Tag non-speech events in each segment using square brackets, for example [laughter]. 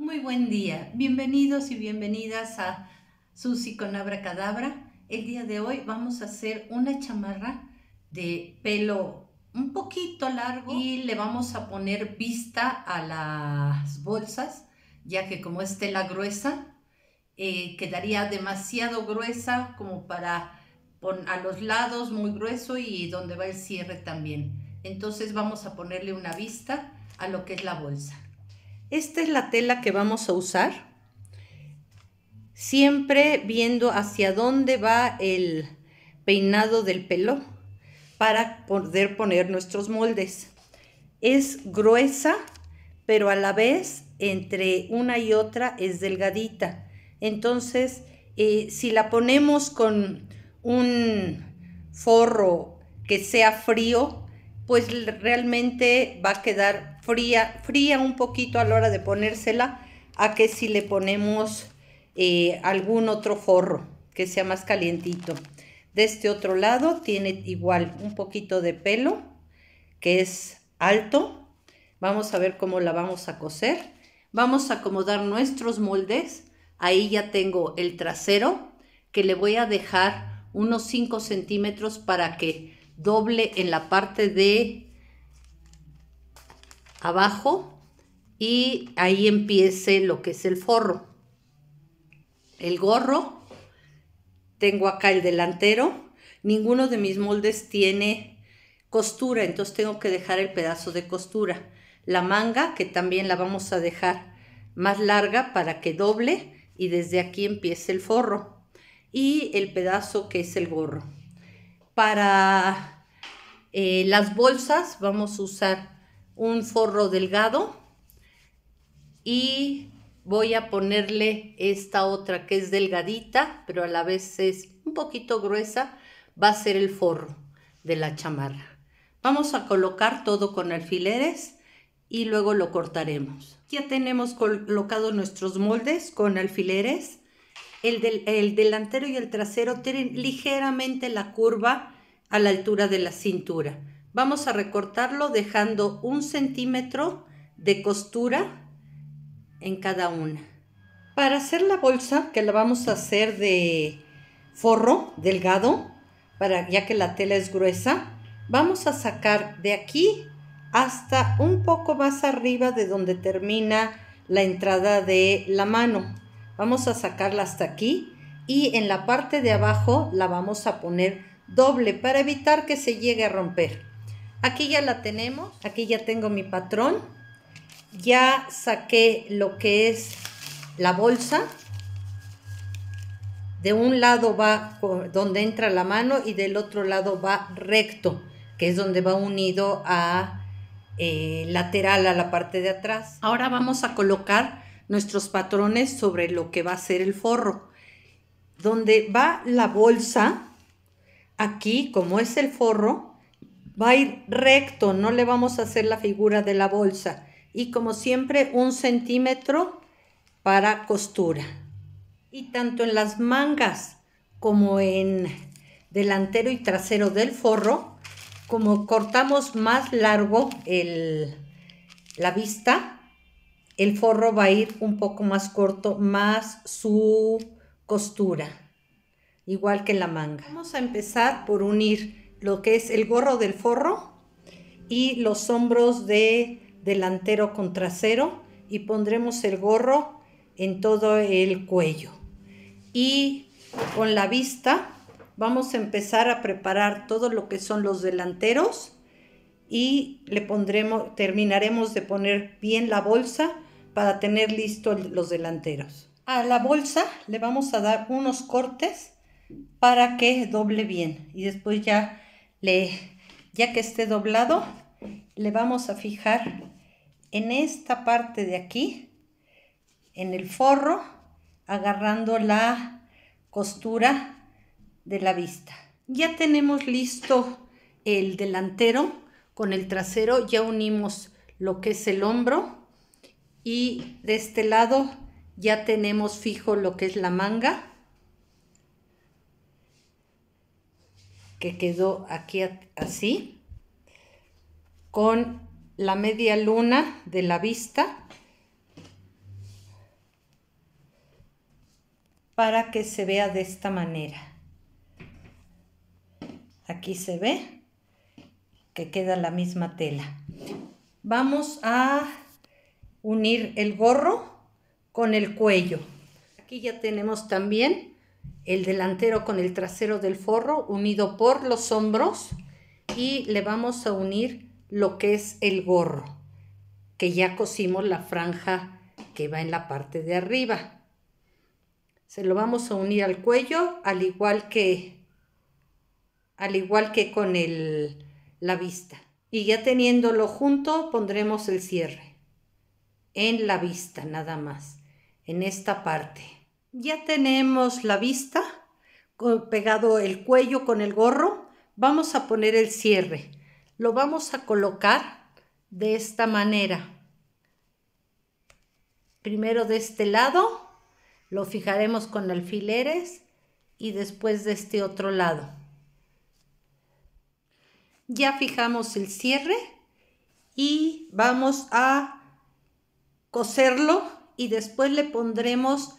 Muy buen día, bienvenidos y bienvenidas a Susi con Abra Cadabra. El día de hoy vamos a hacer una chamarra de pelo un poquito largo y le vamos a poner vista a las bolsas, ya que como es tela gruesa, eh, quedaría demasiado gruesa como para a los lados muy grueso y donde va el cierre también. Entonces vamos a ponerle una vista a lo que es la bolsa. Esta es la tela que vamos a usar. Siempre viendo hacia dónde va el peinado del pelo para poder poner nuestros moldes. Es gruesa, pero a la vez entre una y otra es delgadita. Entonces, eh, si la ponemos con un forro que sea frío, pues realmente va a quedar fría, fría un poquito a la hora de ponérsela, a que si le ponemos eh, algún otro forro que sea más calientito. De este otro lado tiene igual un poquito de pelo, que es alto. Vamos a ver cómo la vamos a coser. Vamos a acomodar nuestros moldes. Ahí ya tengo el trasero, que le voy a dejar unos 5 centímetros para que doble en la parte de abajo y ahí empiece lo que es el forro. El gorro, tengo acá el delantero, ninguno de mis moldes tiene costura, entonces tengo que dejar el pedazo de costura. La manga, que también la vamos a dejar más larga para que doble y desde aquí empiece el forro y el pedazo que es el gorro para eh, las bolsas vamos a usar un forro delgado y voy a ponerle esta otra que es delgadita, pero a la vez es un poquito gruesa, va a ser el forro de la chamarra. Vamos a colocar todo con alfileres y luego lo cortaremos. Ya tenemos colocado nuestros moldes con alfileres el, delantero y el trasero tienen ligeramente la curva a la altura de la cintura. Vamos a recortarlo dejando un centímetro de costura en cada una. Para hacer la bolsa, que la vamos a hacer de forro delgado, para, ya que la tela es gruesa, vamos a sacar de aquí hasta un poco más arriba de donde termina la entrada de la mano. Vamos a sacarla hasta aquí y en la parte de abajo la vamos a poner doble para evitar que se llegue a romper. Aquí ya la tenemos, aquí ya tengo mi patrón. Ya saqué lo que es la bolsa. De un lado va donde entra la mano y del otro lado va recto, que es donde va unido a eh, lateral a la parte de atrás. Ahora vamos a colocar nuestros patrones sobre lo que va a ser el forro. Donde va la bolsa, aquí como es el forro, va a ir recto, no le vamos a hacer la figura de la bolsa. Y como siempre, un centímetro para costura. Y tanto en las mangas como en delantero y trasero del forro, como cortamos más largo el, la vista, el forro va a ir un poco más corto, más su costura, igual que la manga. Vamos a empezar por unir lo que es el gorro del forro y los hombros de delantero con trasero y pondremos el gorro en todo el cuello. Y con la vista vamos a empezar a preparar todo lo que son los delanteros y le pondremos terminaremos de poner bien la bolsa para tener listos los delanteros. A la bolsa le vamos a dar unos cortes para que doble bien y después ya le ya que esté doblado le vamos a fijar en esta parte de aquí en el forro agarrando la costura de la vista ya tenemos listo el delantero con el trasero ya unimos lo que es el hombro y de este lado ya tenemos fijo lo que es la manga que quedó aquí así con la media luna de la vista para que se vea de esta manera aquí se ve que queda la misma tela vamos a unir el gorro con el cuello. Aquí ya tenemos también el delantero con el trasero del forro unido por los hombros y le vamos a unir lo que es el gorro, que ya cosimos la franja que va en la parte de arriba. Se lo vamos a unir al cuello al igual que al igual que con el, la vista. Y ya teniéndolo junto pondremos el cierre en la vista nada más, en esta parte. Ya tenemos la vista pegado el cuello con el gorro. Vamos a poner el cierre. Lo vamos a colocar de esta manera. Primero de este lado, lo fijaremos con alfileres y después de este otro lado. Ya fijamos el cierre y vamos a coserlo y después le pondremos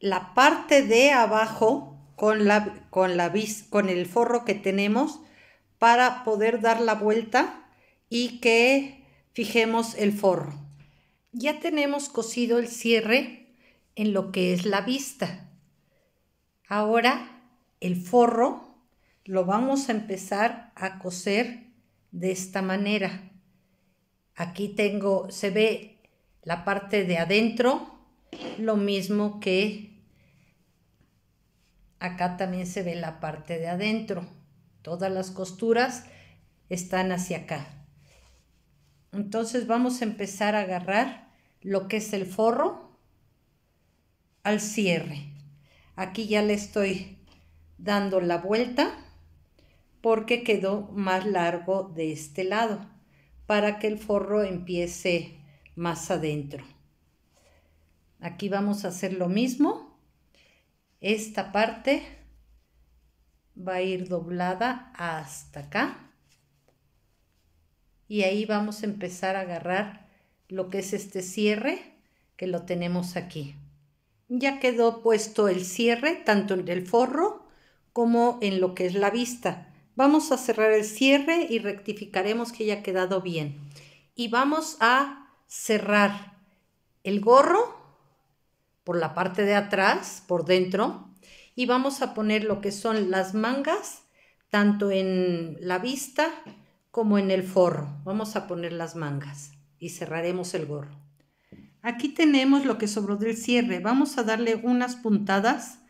la parte de abajo con, la, con, la con el forro que tenemos para poder dar la vuelta y que fijemos el forro. Ya tenemos cosido el cierre en lo que es la vista. Ahora el forro lo vamos a empezar a coser de esta manera. Aquí tengo, se ve la parte de adentro, lo mismo que acá también se ve la parte de adentro. Todas las costuras están hacia acá. Entonces vamos a empezar a agarrar lo que es el forro al cierre. Aquí ya le estoy dando la vuelta porque quedó más largo de este lado para que el forro empiece más adentro. Aquí vamos a hacer lo mismo. Esta parte va a ir doblada hasta acá. Y ahí vamos a empezar a agarrar lo que es este cierre que lo tenemos aquí. Ya quedó puesto el cierre tanto en el forro como en lo que es la vista. Vamos a cerrar el cierre y rectificaremos que haya quedado bien. Y vamos a cerrar el gorro por la parte de atrás, por dentro, y vamos a poner lo que son las mangas, tanto en la vista como en el forro. Vamos a poner las mangas y cerraremos el gorro. Aquí tenemos lo que sobró del cierre. Vamos a darle unas puntadas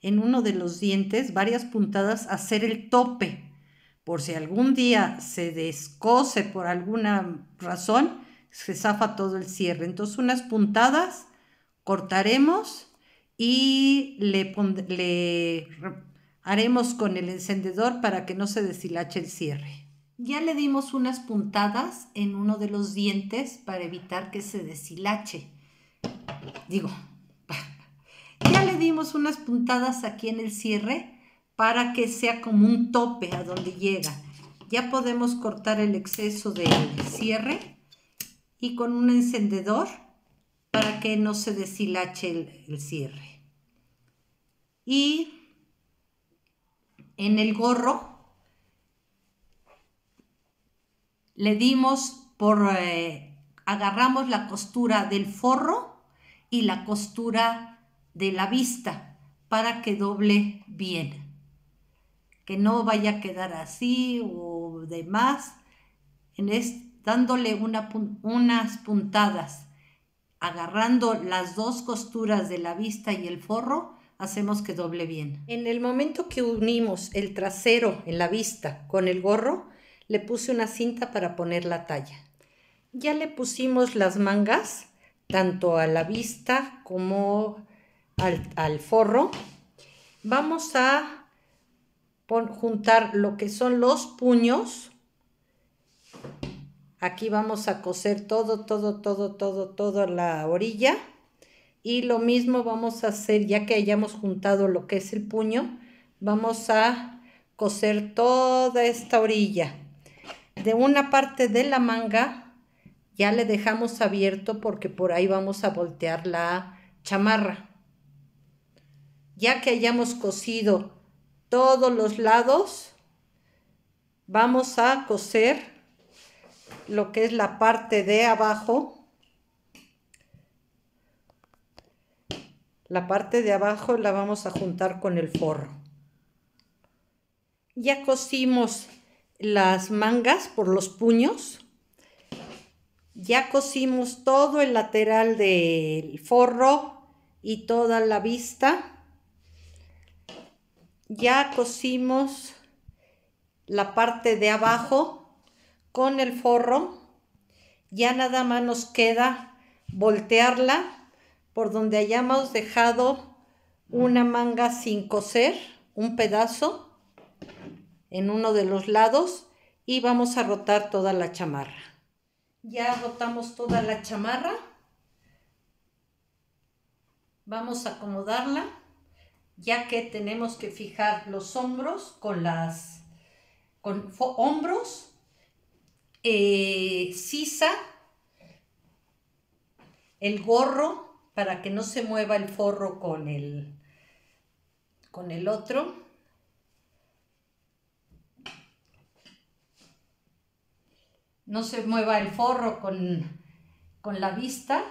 en uno de los dientes, varias puntadas, hacer el tope. Por si algún día se descose por alguna razón, se zafa todo el cierre. Entonces unas puntadas cortaremos y le, le haremos con el encendedor para que no se deshilache el cierre. Ya le dimos unas puntadas en uno de los dientes para evitar que se deshilache. Digo, [laughs] ya le dimos unas puntadas aquí en el cierre para que sea como un tope a donde llega. Ya podemos cortar el exceso del cierre y con un encendedor para que no se deshilache el, cierre. Y en el gorro le dimos por, eh, agarramos la costura del forro y la costura de la vista para que doble bien, que no vaya a quedar así o demás. En este, dándole unas puntadas, agarrando las dos costuras de la vista y el forro, hacemos que doble bien. En el momento que unimos el trasero en la vista con el gorro, le puse una cinta para poner la talla. Ya le pusimos las mangas, tanto a la vista como al, al forro. Vamos a juntar lo que son los puños Aquí vamos a coser todo, todo, todo, todo, toda la orilla. Y lo mismo vamos a hacer, ya que hayamos juntado lo que es el puño, vamos a coser toda esta orilla. De una parte de la manga ya le dejamos abierto porque por ahí vamos a voltear la chamarra. Ya que hayamos cosido todos los lados, vamos a coser lo que es la parte de abajo. La parte de abajo la vamos a juntar con el forro. Ya cosimos las mangas por los puños. Ya cosimos todo el lateral del forro y toda la vista. Ya cosimos la parte de abajo con el forro. Ya nada más nos queda voltearla por donde hayamos dejado una manga sin coser, un pedazo en uno de los lados y vamos a rotar toda la chamarra. Ya rotamos toda la chamarra. Vamos a acomodarla ya que tenemos que fijar los hombros con las con hombros eh, sisa, el gorro para que no se mueva el forro con el, con el otro. No se mueva el forro con, con la vista.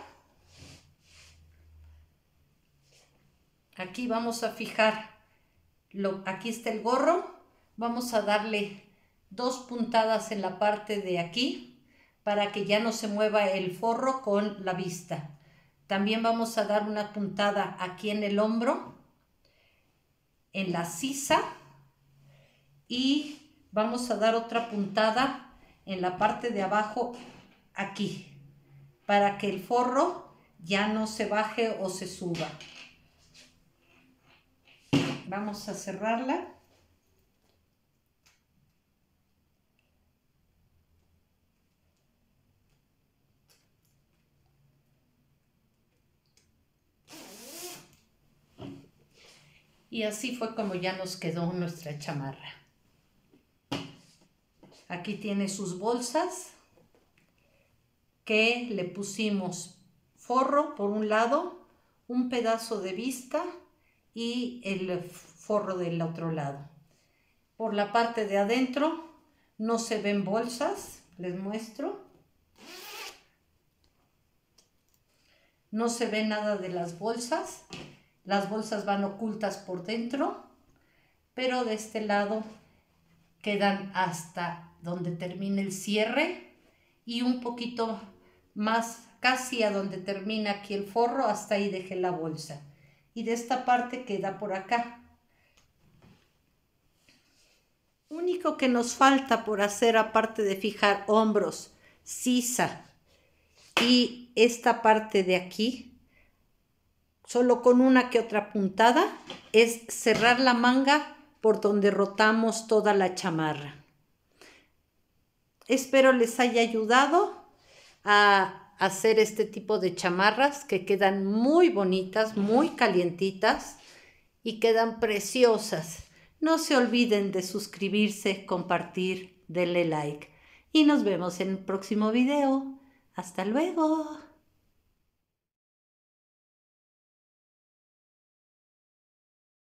Aquí vamos a fijar, lo, aquí está el gorro, vamos a darle dos puntadas en la parte de aquí para que ya no se mueva el forro con la vista. También vamos a dar una puntada aquí en el hombro, en la sisa y vamos a dar otra puntada en la parte de abajo aquí para que el forro ya no se baje o se suba. Vamos a cerrarla. Y así fue como ya nos quedó nuestra chamarra. Aquí tiene sus bolsas que le pusimos forro por un lado, un pedazo de vista y el forro del otro lado. Por la parte de adentro no se ven bolsas, les muestro. No se ve nada de las bolsas las bolsas van ocultas por dentro, pero de este lado quedan hasta donde termina el cierre y un poquito más casi a donde termina aquí el forro, hasta ahí deje la bolsa. Y de esta parte queda por acá. Único que nos falta por hacer, aparte de fijar hombros, sisa y esta parte de aquí, solo con una que otra puntada, es cerrar la manga por donde rotamos toda la chamarra. Espero les haya ayudado a hacer este tipo de chamarras que quedan muy bonitas, muy calientitas y quedan preciosas. No se olviden de suscribirse, compartir, darle like y nos vemos en el próximo video. Hasta luego.